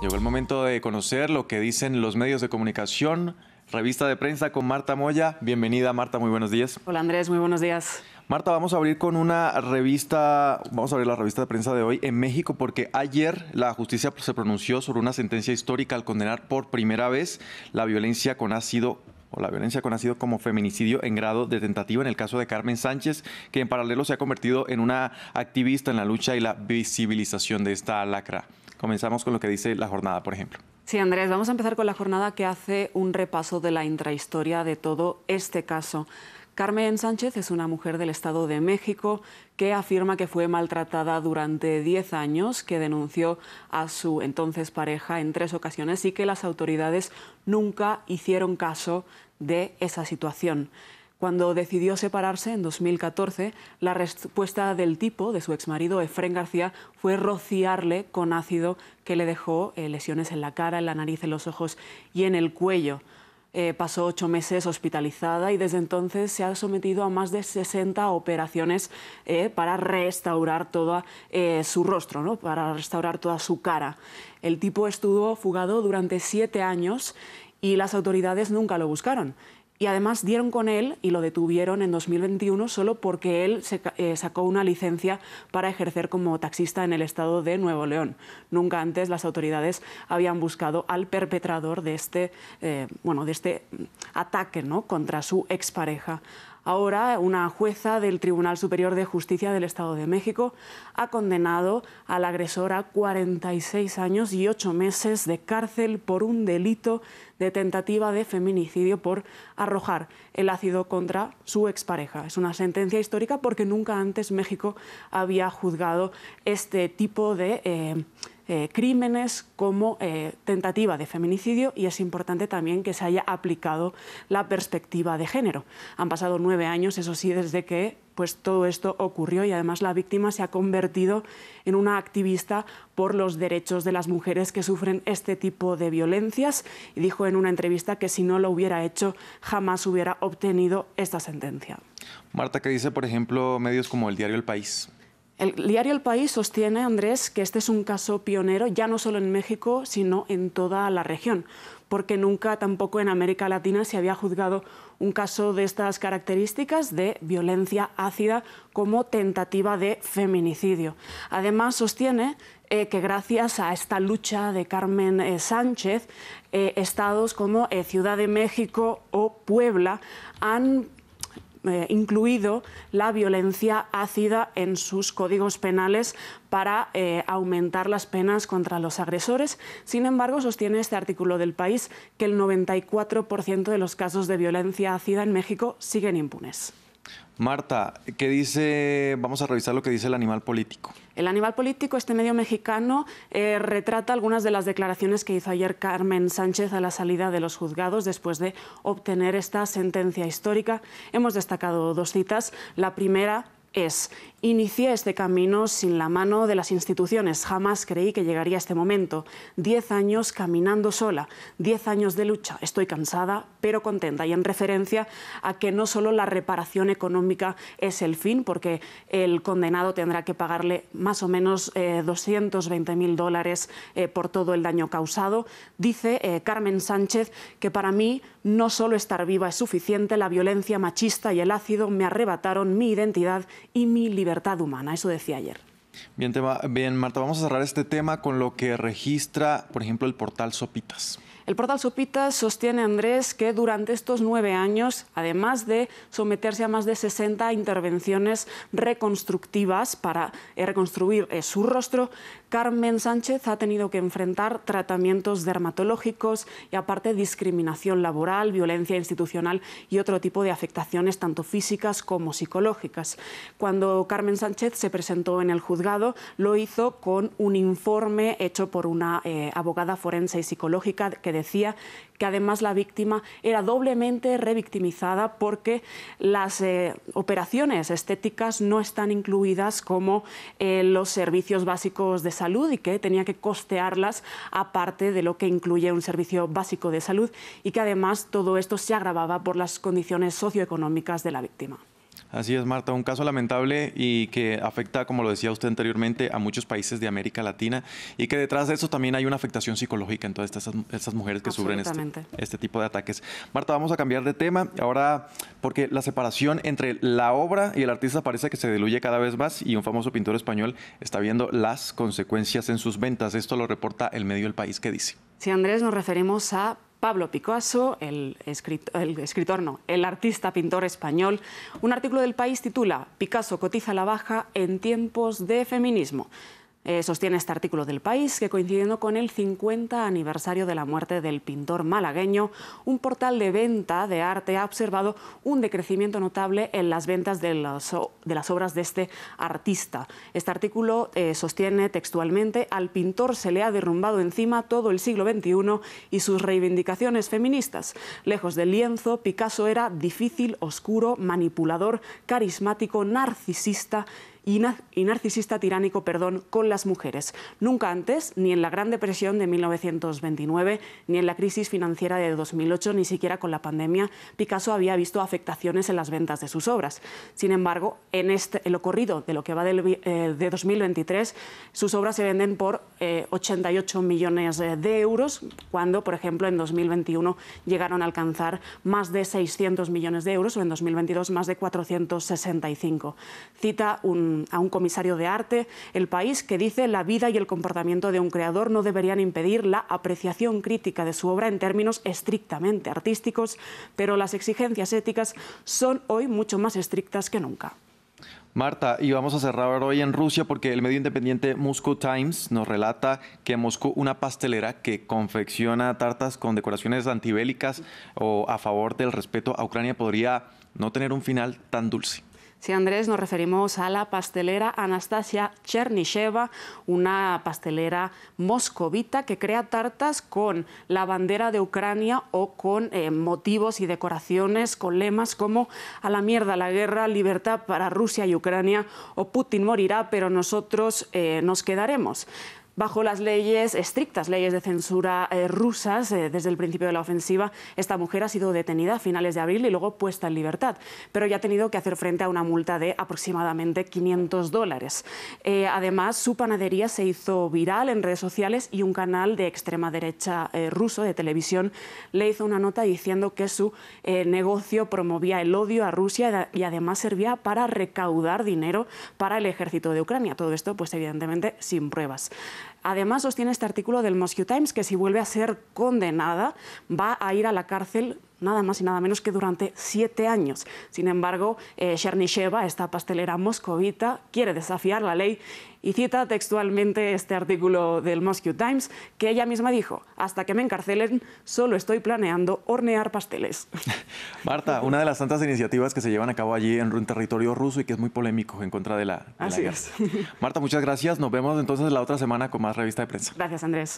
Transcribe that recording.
Llegó el momento de conocer lo que dicen los medios de comunicación. Revista de prensa con Marta Moya. Bienvenida, Marta, muy buenos días. Hola, Andrés, muy buenos días. Marta, vamos a abrir con una revista, vamos a abrir la revista de prensa de hoy en México, porque ayer la justicia se pronunció sobre una sentencia histórica al condenar por primera vez la violencia con ácido o la violencia con ácido como feminicidio en grado de tentativa en el caso de Carmen Sánchez, que en paralelo se ha convertido en una activista en la lucha y la visibilización de esta lacra. Comenzamos con lo que dice la jornada, por ejemplo. Sí, Andrés, vamos a empezar con la jornada que hace un repaso de la intrahistoria de todo este caso. Carmen Sánchez es una mujer del Estado de México que afirma que fue maltratada durante 10 años, que denunció a su entonces pareja en tres ocasiones y que las autoridades nunca hicieron caso de esa situación. Cuando decidió separarse en 2014, la respuesta del tipo de su exmarido Efrén García fue rociarle con ácido que le dejó eh, lesiones en la cara, en la nariz, en los ojos y en el cuello. Eh, pasó ocho meses hospitalizada y desde entonces se ha sometido a más de 60 operaciones eh, para restaurar todo su rostro, ¿no? para restaurar toda su cara. El tipo estuvo fugado durante siete años y las autoridades nunca lo buscaron y además dieron con él y lo detuvieron en 2021 solo porque él eh, sacó una licencia para ejercer como taxista en el estado de Nuevo León. Nunca antes las autoridades habían buscado al perpetrador de este, eh, bueno, de este ataque ¿no? contra su expareja Ahora, una jueza del Tribunal Superior de Justicia del Estado de México ha condenado a la agresora a 46 años y 8 meses de cárcel por un delito de tentativa de feminicidio por arrojar el ácido contra su expareja. Es una sentencia histórica porque nunca antes México había juzgado este tipo de... Eh, eh, crímenes como eh, tentativa de feminicidio y es importante también que se haya aplicado la perspectiva de género. Han pasado nueve años, eso sí, desde que pues, todo esto ocurrió y además la víctima se ha convertido en una activista por los derechos de las mujeres que sufren este tipo de violencias y dijo en una entrevista que si no lo hubiera hecho jamás hubiera obtenido esta sentencia. Marta, ¿qué dice, por ejemplo, medios como el diario El País? El diario El País sostiene, Andrés, que este es un caso pionero ya no solo en México, sino en toda la región, porque nunca tampoco en América Latina se había juzgado un caso de estas características de violencia ácida como tentativa de feminicidio. Además, sostiene eh, que gracias a esta lucha de Carmen eh, Sánchez, eh, estados como Ciudad de México o Puebla han eh, incluido la violencia ácida en sus códigos penales para eh, aumentar las penas contra los agresores. Sin embargo, sostiene este artículo del país que el 94% de los casos de violencia ácida en México siguen impunes. Marta, ¿qué dice? Vamos a revisar lo que dice el animal político. El animal político, este medio mexicano, eh, retrata algunas de las declaraciones que hizo ayer Carmen Sánchez a la salida de los juzgados después de obtener esta sentencia histórica. Hemos destacado dos citas. La primera es, inicié este camino sin la mano de las instituciones, jamás creí que llegaría a este momento. Diez años caminando sola, diez años de lucha, estoy cansada pero contenta y en referencia a que no solo la reparación económica es el fin, porque el condenado tendrá que pagarle más o menos eh, 220 mil dólares eh, por todo el daño causado, dice eh, Carmen Sánchez que para mí no solo estar viva es suficiente, la violencia machista y el ácido me arrebataron mi identidad y mi libertad humana. Eso decía ayer. Bien, Marta, vamos a cerrar este tema con lo que registra, por ejemplo, el portal Sopitas. El portal Sopitas sostiene, Andrés, que durante estos nueve años, además de someterse a más de 60 intervenciones reconstructivas para eh, reconstruir eh, su rostro, Carmen Sánchez ha tenido que enfrentar tratamientos dermatológicos y aparte discriminación laboral, violencia institucional y otro tipo de afectaciones tanto físicas como psicológicas. Cuando Carmen Sánchez se presentó en el juzgado, lo hizo con un informe hecho por una eh, abogada forense y psicológica que decía que además la víctima era doblemente revictimizada porque las eh, operaciones estéticas no están incluidas como eh, los servicios básicos de salud y que tenía que costearlas aparte de lo que incluye un servicio básico de salud y que además todo esto se agravaba por las condiciones socioeconómicas de la víctima. Así es, Marta, un caso lamentable y que afecta, como lo decía usted anteriormente, a muchos países de América Latina y que detrás de eso también hay una afectación psicológica en todas estas, mujeres que sufren este, este, tipo de ataques. Marta, vamos a cambiar de tema ahora porque la separación entre la obra y el artista parece que se diluye cada vez más y un famoso pintor español está viendo las consecuencias en sus ventas. Esto lo reporta el medio del País. ¿Qué dice? Sí, Andrés, nos referimos a Pablo Picasso, el escritor, el escritor no, el artista pintor español. Un artículo del país titula Picasso cotiza la baja en tiempos de feminismo. Eh, sostiene este artículo del país que coincidiendo con el 50 aniversario de la muerte del pintor malagueño, un portal de venta de arte ha observado un decrecimiento notable en las ventas de las, obras de este artista. Este artículo eh, sostiene textualmente al pintor se le ha derrumbado encima todo el siglo XXI y sus reivindicaciones feministas. Lejos del lienzo, Picasso era difícil, oscuro, manipulador, carismático, narcisista y, narcisista tiránico perdón, con las mujeres. Nunca antes, ni en la Gran Depresión de 1929, ni en la crisis financiera de 2008, ni siquiera con la pandemia, Picasso había visto afectaciones en las ventas de sus obras. Sin embargo, en, este, lo corrido de lo que va eh, de 2023, sus obras se venden por 88 eh, millones de euros, cuando, por ejemplo, en 2021 llegaron a alcanzar más de 600 millones de euros o en 2022 más de 465. Cita un a un comisario de arte, El País, que dice la vida y el comportamiento de un creador no deberían impedir la apreciación crítica de su obra en términos estrictamente artísticos, pero las exigencias éticas son hoy mucho más estrictas que nunca. Marta, y vamos a cerrar hoy en Rusia porque el medio independiente Moscow Times nos relata que Moscú una pastelera que confecciona tartas con decoraciones antibélicas o a favor del respeto a Ucrania podría no tener un final tan dulce. Sí, Andrés, nos referimos a la pastelera Anastasia Chernysheva, una pastelera moscovita que crea tartas con la bandera de Ucrania o con eh, motivos y decoraciones con lemas como a la mierda la guerra, libertad para Rusia y Ucrania o Putin morirá, pero nosotros eh, nos quedaremos. Bajo las leyes, estrictas leyes de censura eh, rusas, eh, desde el principio de la ofensiva, esta mujer ha sido detenida a finales de abril y luego puesta en libertad, pero ya ha tenido que hacer frente a una multa de aproximadamente 500 dólares. Eh, además, su panadería se hizo viral en redes sociales y un canal de extrema derecha ruso de televisión le hizo una nota diciendo que su negocio promovía el odio a Rusia y además servía para recaudar dinero para el ejército de Ucrania. Todo esto, pues evidentemente, sin pruebas. Además, sostiene este artículo del Moscow Times que si vuelve a ser condenada va a ir a la cárcel nada más y nada menos que durante siete años. Sin embargo, eh, Chernysheva, esta pastelera moscovita, quiere desafiar la ley y cita textualmente este artículo del Moscow Times que ella misma dijo, hasta que me encarcelen solo estoy planeando hornear pasteles. Marta, una de las tantas iniciativas que se llevan a cabo allí en un territorio ruso y que es muy polémico en contra de la, Marta, muchas gracias. Nos vemos entonces la otra semana con más revista de prensa. Gracias, Andrés.